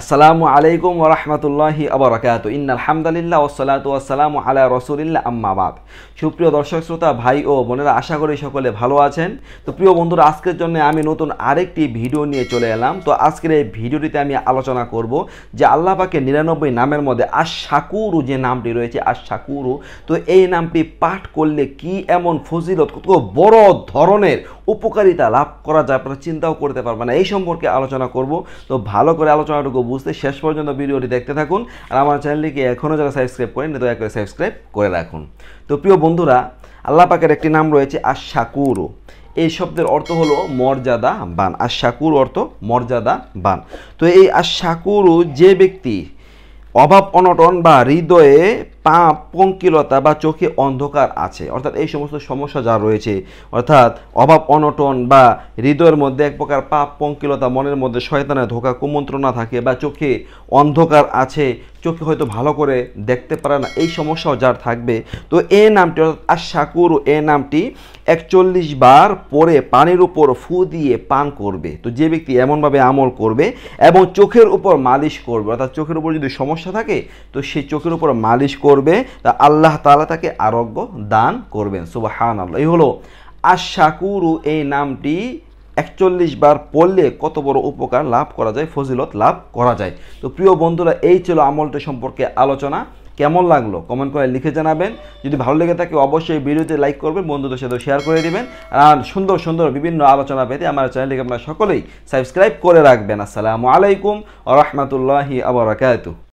আসসালামু আলাইকুম ওরহমতুল্লাহি আবরাকাত ইন্নাল হামদালিল্লাহ ওসালাত আসসালামু আলা রসুলিল্লা আম্মাবাদ সুপ্রিয় দর্শক শ্রোতা ভাই ও বোনেরা আশা করি সকলে ভালো আছেন তো প্রিয় বন্ধুরা আজকের জন্য আমি নতুন আরেকটি ভিডিও নিয়ে চলে এলাম তো আজকের এই ভিডিওটিতে আমি আলোচনা করব যে আল্লাহ পাকে নিরানব্বই নামের মধ্যে আশাকুরু যে নামটি রয়েছে আশ শাকুরু তো এই নামটি পাঠ করলে কি এমন ফজিলত কত বড় ধরনের উপকারিতা লাভ করা যায় আপনারা চিন্তাও করতে পারবেন না এই সম্পর্কে আলোচনা করব তো ভালো করে আলোচনাটুকু বুঝতে শেষ পর্যন্ত ভিডিওটি দেখতে থাকুন আর আমার চ্যানেলটিকে এখনও যারা সাবস্ক্রাইব করেন দয়া করে সাবস্ক্রাইব করে রাখুন তো প্রিয় বন্ধুরা আল্লাহ পাকের একটি নাম রয়েছে শাকুরু এই শব্দের অর্থ হলো মর্যাদা বান আর শাকুর অর্থ মর্যাদা বান তো এই আর শাকুরু যে ব্যক্তি অভাব অনটন বা হৃদয়ে পাপ পঙ্কিলতা বা চোখে অন্ধকার আছে অর্থাৎ এই সমস্ত সমস্যা যা রয়েছে অর্থাৎ অভাব অনটন বা হৃদয়ের মধ্যে এক প্রকার পাপ পঙ্কিলতা মনের মধ্যে শয়তানের ধোকা কুমন্ত্রণা থাকে বা চোখে অন্ধকার আছে চোখে হয়তো ভালো করে দেখতে পারে না এই সমস্যাও যার থাকবে তো এ নামটি অর্থাৎ আশাকুরু এ নামটি একচল্লিশ বার পরে পানির উপর ফু দিয়ে পান করবে তো যে ব্যক্তি এমনভাবে আমল করবে এবং চোখের উপর মালিশ করবে অর্থাৎ চোখের উপর যদি সমস্যা থাকে তো সে চোখের উপর মালিশ করবে তা আল্লাহ তালা তাকে আরোগ্য দান করবেন সুবাহান আল্লাহ এই হলো আশাকুরু এই নামটি একচল্লিশ বার পড়লে কত বড় উপকার লাভ করা যায় ফজিলত লাভ করা যায় তো প্রিয় বন্ধুরা এই ছিল আমলটি সম্পর্কে আলোচনা কেমন লাগলো কমেন্ট করে লিখে জানাবেন যদি ভালো লেগে থাকে অবশ্যই ভিডিওতে লাইক করবেন বন্ধুদের সাথে শেয়ার করে দেবেন আর সুন্দর সুন্দর বিভিন্ন আলোচনা পেতে আমার চ্যানেলকে আপনারা সকলেই সাবস্ক্রাইব করে রাখবেন আসসালামু আলাইকুম রহমতুল্লাহি আবরাকাতু